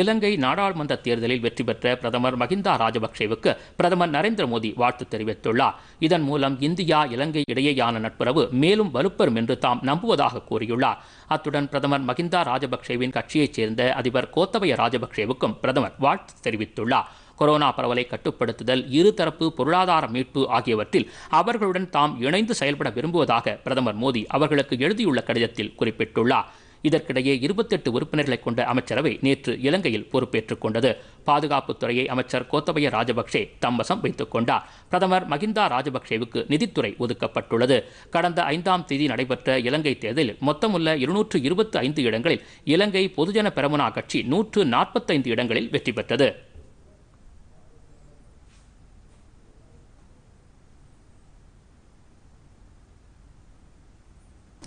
இலங்கை நாடாளுமன்ற தேர்தலில் வெற்றி பெற்ற பிரதமர் மஹிந்தா ராஜபக்சேவுக்கு பிரதமர் நரேந்திர மோடி வாழ்த்து தெரிவித்துள்ளார் இதன் மூலம் இந்தியா இலங்கை இடையேயான நட்புறவு மேலும் வலுப்பெறும் என்று தாம் நம்புவதாக கூறியுள்ளார் அத்துடன் பிரதமர் மஹிந்தா ராஜபக்சேவின் கட்சியைச் சேர்ந்த அதிபர் கோத்தபய ராஜபக்சேவுக்கும் பிரதமர் வாழ்த்து தெரிவித்துள்ளார் கொரோனா பரவலை கட்டுப்படுத்துதல் இருதரப்பு பொருளாதார மீட்பு ஆகியவற்றில் அவர்களுடன் தாம் இணைந்து செயல்பட விரும்புவதாக பிரதமர் மோடி அவர்களுக்கு எழுதியுள்ள கடிதத்தில் குறிப்பிட்டுள்ளார் இதற்கிடையே இருபத்தெட்டு உறுப்பினர்களை கொண்ட அமைச்சரவை நேற்று இலங்கையில் பொறுப்பேற்றுக் கொண்டது பாதுகாப்புத்துறையை அமைச்சர் கோத்தபய ராஜபக்சே தம்மசம் வைத்துக் கொண்டார் பிரதமர் மகிந்தா ராஜபக்சேவுக்கு நிதித்துறை ஒதுக்கப்பட்டுள்ளது கடந்த ஐந்தாம் தேதி நடைபெற்ற இலங்கை தேர்தலில் மொத்தமுள்ள இருநூற்று இருபத்தி ஐந்து இடங்களில் இலங்கை பொதுஜன பெரமுனா கட்சி நூற்று நாற்பத்தைந்து இடங்களில் வெற்றி பெற்றது